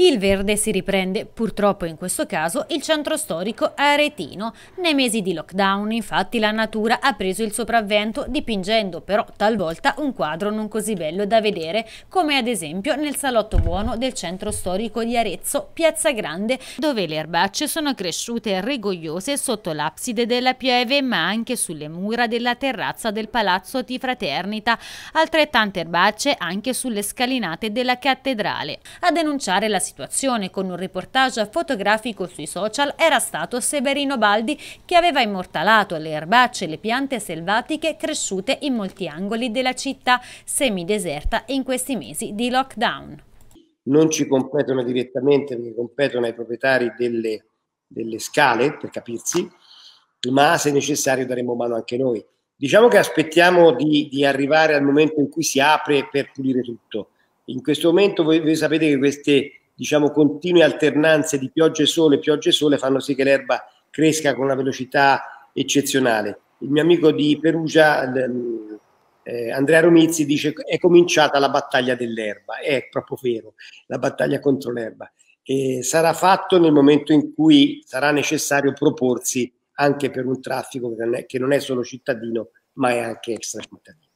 Il verde si riprende, purtroppo in questo caso, il centro storico aretino. Nei mesi di lockdown, infatti, la natura ha preso il sopravvento, dipingendo però talvolta un quadro non così bello da vedere, come ad esempio nel salotto buono del centro storico di Arezzo, Piazza Grande, dove le erbacce sono cresciute rigogliose sotto l'abside della pieve, ma anche sulle mura della terrazza del palazzo di Fraternita, altrettante erbacce anche sulle scalinate della cattedrale. A denunciare la situazione con un reportage fotografico sui social era stato Severino Baldi che aveva immortalato le erbacce e le piante selvatiche cresciute in molti angoli della città semideserta in questi mesi di lockdown. Non ci competono direttamente perché competono ai proprietari delle, delle scale, per capirsi, ma se necessario daremo mano anche noi. Diciamo che aspettiamo di, di, arrivare al momento in cui si apre per pulire tutto. In questo momento voi, voi sapete che queste diciamo, continue alternanze di piogge e sole, piogge e sole fanno sì che l'erba cresca con una velocità eccezionale. Il mio amico di Perugia, eh, Andrea Romizzi, dice è cominciata la battaglia dell'erba, è proprio vero, la battaglia contro l'erba. E sarà fatto nel momento in cui sarà necessario proporsi anche per un traffico che non è, che non è solo cittadino, ma è anche extracittadino.